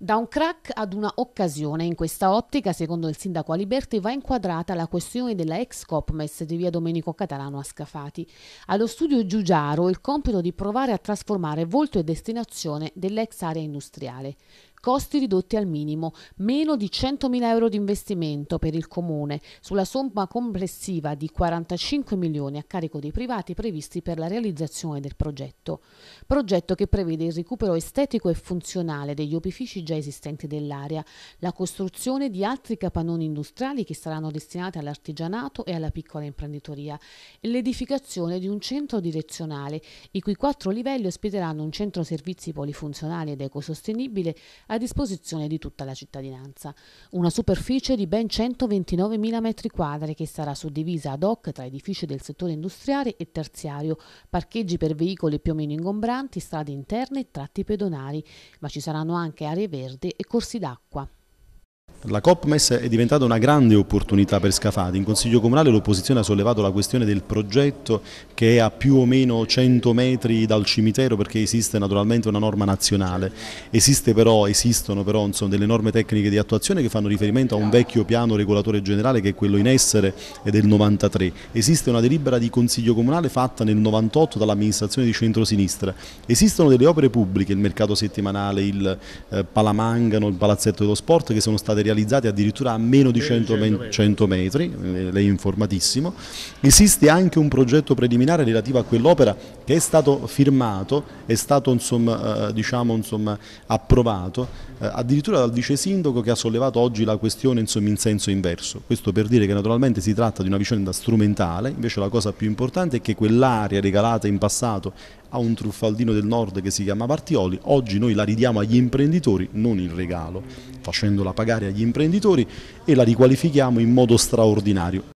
Da un crack ad una occasione, in questa ottica, secondo il sindaco Aliberti, va inquadrata la questione della ex Copmes di via Domenico Catalano a Scafati. Allo studio Giugiaro il compito di provare a trasformare volto e destinazione dell'ex area industriale costi ridotti al minimo, meno di 100.000 euro di investimento per il Comune, sulla somma complessiva di 45 milioni a carico dei privati previsti per la realizzazione del progetto. Progetto che prevede il recupero estetico e funzionale degli opifici già esistenti dell'area, la costruzione di altri capannoni industriali che saranno destinati all'artigianato e alla piccola imprenditoria e l'edificazione di un centro direzionale, i cui quattro livelli ospiteranno un centro servizi polifunzionali ed ecosostenibile a disposizione di tutta la cittadinanza. Una superficie di ben 129.000 m2 che sarà suddivisa ad hoc tra edifici del settore industriale e terziario, parcheggi per veicoli più o meno ingombranti, strade interne e tratti pedonali, ma ci saranno anche aree verde e corsi d'acqua. La COPMES è diventata una grande opportunità per Scafati, in Consiglio Comunale l'opposizione ha sollevato la questione del progetto che è a più o meno 100 metri dal cimitero perché esiste naturalmente una norma nazionale, però, esistono però insomma, delle norme tecniche di attuazione che fanno riferimento a un vecchio piano regolatore generale che è quello in essere è del 93, esiste una delibera di Consiglio Comunale fatta nel 98 dall'amministrazione di centrosinistra, esistono delle opere pubbliche, il mercato settimanale, il eh, Palamangano, il Palazzetto dello Sport che sono state realizzati addirittura a meno di 100, 100 metri, eh, lei è informatissimo. Esiste anche un progetto preliminare relativo a quell'opera che è stato firmato, è stato insomma, eh, diciamo, insomma, approvato, eh, addirittura dal vice sindaco che ha sollevato oggi la questione insomma, in senso inverso. Questo per dire che naturalmente si tratta di una vicenda strumentale, invece la cosa più importante è che quell'area regalata in passato a un truffaldino del nord che si chiama Partioli, oggi noi la ridiamo agli imprenditori, non in regalo, facendola pagare agli imprenditori e la riqualifichiamo in modo straordinario.